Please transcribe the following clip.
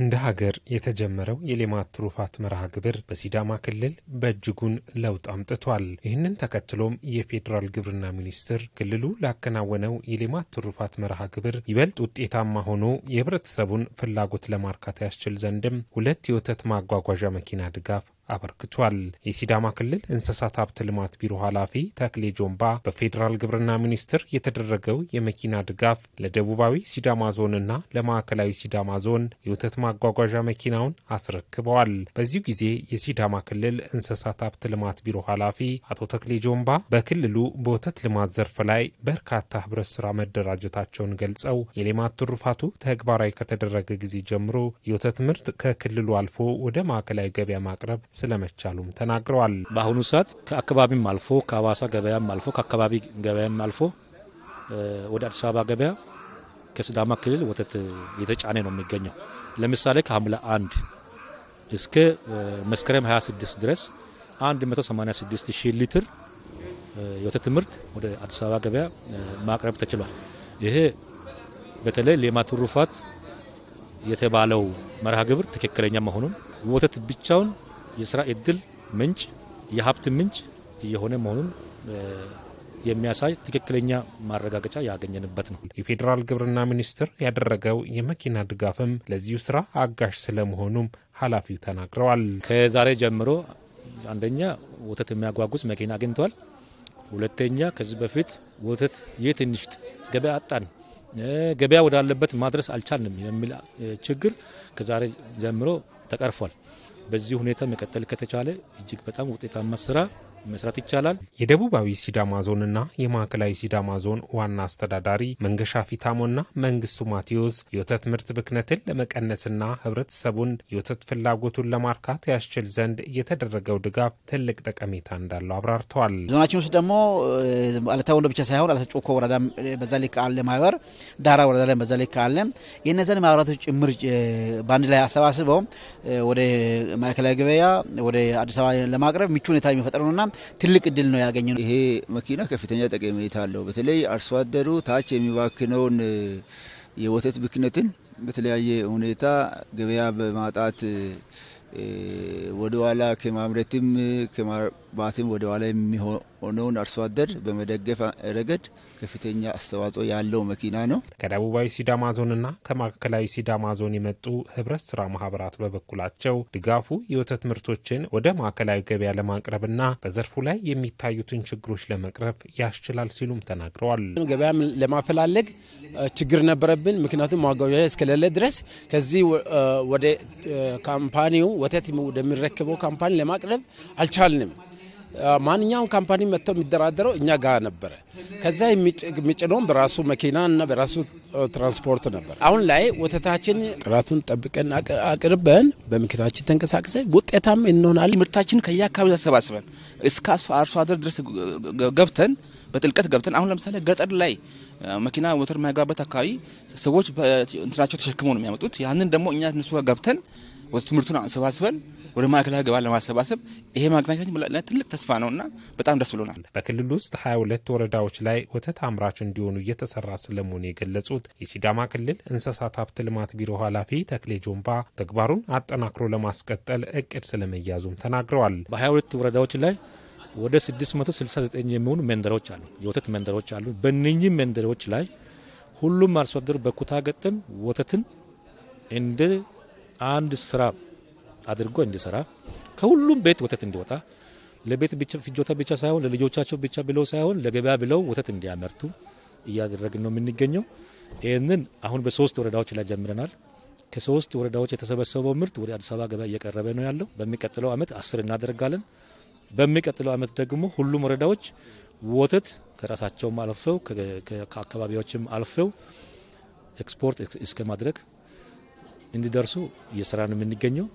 እንደ ሀገር የተጀመረው የሌማት ትሩፋት መርሃ ግብር በሲዳማ ክልል በእጅጉን ለውጥ አምጥቷል። ይህንን ተከትሎም የፌዴራል ግብርና ሚኒስቴር ክልሉ ላከናወነው የሌማት ትሩፋት መርሃ ግብር ይበልጥ ውጤታማ ሆኖ የህብረተሰቡን ፍላጎት ለማርካት ያስችል ዘንድም ሁለት የወተት ማጓጓዣ መኪና ድጋፍ አበርክቷል። የሲዳማ ክልል እንስሳት ሀብት ልማት ቢሮ ኃላፊ ተክሌ ጆምባ በፌዴራል ግብርና ሚኒስቴር የተደረገው የመኪና ድጋፍ ለደቡባዊ ሲዳማ ዞንና ለማዕከላዊ ሲዳማ ዞን የወተት ማጓጓዣ መኪናውን አስረክበዋል። በዚሁ ጊዜ የሲዳማ ክልል እንስሳት ሀብት ልማት ቢሮ ኃላፊ አቶ ተክሌ ጆምባ በክልሉ በወተት ልማት ዘርፍ ላይ በርካታ ህብረት ስራ መደራጀታቸውን ገልጸው የሌማት ትሩፋቱ ተግባራዊ ከተደረገ ጊዜ ጀምሮ የወተት ምርት ከክልሉ አልፎ ወደ ማዕከላዊ ገበያ ማቅረብ ስለመቻሉም ተናግረዋል። በአሁኑ ሰዓት ከአካባቢም አልፎ ከአዋሳ ገበያም አልፎ ከአካባቢ ገበያም አልፎ ወደ አዲስ አበባ ገበያ ከስዳማ ክልል ወተት የተጫነ ነው የሚገኘው። ለምሳሌ ከሐምሌ አንድ እስከ መስከረም 26 ድረስ 186 ሺህ ሊትር የወተት ምርት ወደ አዲስ አበባ ገበያ ማቅረብ ተችሏል። ይሄ በተለይ ሌማት ትሩፋት የተባለው መርሃ ግብር ትክክለኛ መሆኑን ወተት ብቻውን የስራ እድል ምንጭ፣ የሀብት ምንጭ እየሆነ መሆኑን የሚያሳይ ትክክለኛ ማረጋገጫ ያገኘንበት ነው። የፌዴራል ግብርና ሚኒስቴር ያደረገው የመኪና ድጋፍም ለዚሁ ስራ አጋዥ ስለመሆኑም ኃላፊው ተናግረዋል። ከዛሬ ጀምሮ አንደኛ ወተት የሚያጓጉዝ መኪና አግኝተዋል። ሁለተኛ ከዚህ በፊት ወተት የት እንሽጥ፣ ገበያ አጣን፣ ገበያ ወዳለበት ማድረስ አልቻልንም የሚል ችግር ከዛሬ ጀምሮ ተቀርፏል። በዚህ ሁኔታ መቀጠል ከተቻለ እጅግ በጣም ውጤታማ ስራ መስራት ይቻላል። የደቡባዊ ሲዳማ ዞንና የማዕከላዊ ሲዳማ ዞን ዋና አስተዳዳሪ መንገሻ ፊታሞና መንግስቱ ማቴዎስ የወተት ምርት ብክነትን ለመቀነስና ህብረተሰቡን የወተት ፍላጎቱን ለማርካት ያስችል ዘንድ የተደረገው ድጋፍ ትልቅ ጠቀሜታ እንዳለው አብራርተዋል። ዞናችን ውስጥ ደግሞ አለታ ወንዶ ብቻ ሳይሆን አለታ ጮኮ ወረዳ በዛ ላይ አለ፣ ማህበር ዳራ ወረዳ ላይ በዛ ላይ አለ። የነዘን ማህበራቶች ጭምር በአንድ ላይ አሰባስበው ወደ ማዕከላዊ ገበያ ወደ አዲስ አበባ ለማቅረብ ምቹ ሁኔታ የሚፈጠር ነውና ትልቅ እድል ነው ነው። ይሄ መኪና ከፍተኛ ጠቀሜታ አለው። በተለይ አርሶ አደሩ ታች የሚባክነውን የወተት ብክነትን በተለያየ ሁኔታ ገበያ በማጣት ወደኋላ ከማምረትም በአቲም ወደ ኋላ የሚሆነውን አርሶ አደር በመደገፍ ረገድ ከፍተኛ አስተዋጽኦ ያለው መኪና ነው። ከደቡባዊ ሲዳማ ዞንና ከማዕከላዊ ሲዳማ ዞን የመጡ ህብረት ስራ ማህበራት በበኩላቸው ድጋፉ የወተት ምርቶችን ወደ ማዕከላዊ ገበያ ለማቅረብና በዘርፉ ላይ የሚታዩትን ችግሮች ለመቅረፍ ያስችላል ሲሉም ተናግረዋል። ገበያም ለማፈላለግ ችግር ነበረብን። ምክንያቱም ማጓጓዣ እስከሌለ ድረስ ከዚህ ወደ ካምፓኒው ወተት ወደሚረክበው ካምፓኒ ለማቅረብ አልቻልንም። ማንኛውም ካምፓኒ መጥተው የሚደራደረው እኛ ጋ ነበረ። ከዛ የሚጭነውም በራሱ መኪናና በራሱ ትራንስፖርት ነበር። አሁን ላይ ወተታችን ጥራቱን ጠብቀን አቅርበን በመኪናችን ተንቀሳቀሰ ውጤታም እንሆናለን። ምርታችን ከየአካባቢ ተሰባስበን እስከ አርሶ አደር ድረስ ገብተን በጥልቀት ገብተን አሁን ለምሳሌ ገጠር ላይ መኪና ሞተር የማይገባበት አካባቢ ሰዎች እንትናቸው ተሸክመው ነው የሚያመጡት። ያንን ደግሞ እኛ እነሱ ጋር ገብተን ወደ ትምህርቱን አንሰባስበን ወደ ማዕከላዊ ገባ ለማሰባሰብ ይሄ ማግኘታችን ትልቅ ተስፋ ነውና በጣም ደስ ብሎናል። በክልል ውስጥ 2ሁለት ወረዳዎች ላይ ወተት አምራች እንዲሆኑ እየተሰራ ስለመሆኑ የገለጹት የሲዳማ ክልል እንስሳት ሀብት ልማት ቢሮ ኃላፊ ተክሌ ጆምባ ተግባሩን አጠናክሮ ለማስቀጠል እቅድ ስለመያዙም ተናግረዋል። በ22 ወረዳዎች ላይ ወደ 669 የሚሆኑ መንደሮች አሉ፣ የወተት መንደሮች አሉ። በእነኚህ መንደሮች ላይ ሁሉም አርሶ አደር በኩታ ገጠም ወተትን እንደ አንድ ስራ አድርጎ እንዲሰራ ከሁሉም ቤት ወተት እንዲወጣ ለቤት ፍጆታ ብቻ ሳይሆን ለልጆቻቸው ብቻ ብለው ሳይሆን ለገበያ ብለው ወተት እንዲያመርቱ እያደረግን ነው የምንገኘው። ይህንን አሁን በሶስት ወረዳዎች ላይ ጀምረናል። ከሶስት ወረዳዎች የተሰበሰበው ምርት ወደ አዲስ አበባ ገበያ እየቀረበ ነው ያለው። በሚቀጥለው ዓመት አስር እናደርጋለን። በሚቀጥለው ዓመት ደግሞ ሁሉም ወረዳዎች ወተት ከራሳቸውም አልፈው ከአካባቢዎችም አልፈው ኤክስፖርት እስከ ማድረግ እንዲደርሱ እየሰራን ነው የምንገኘው።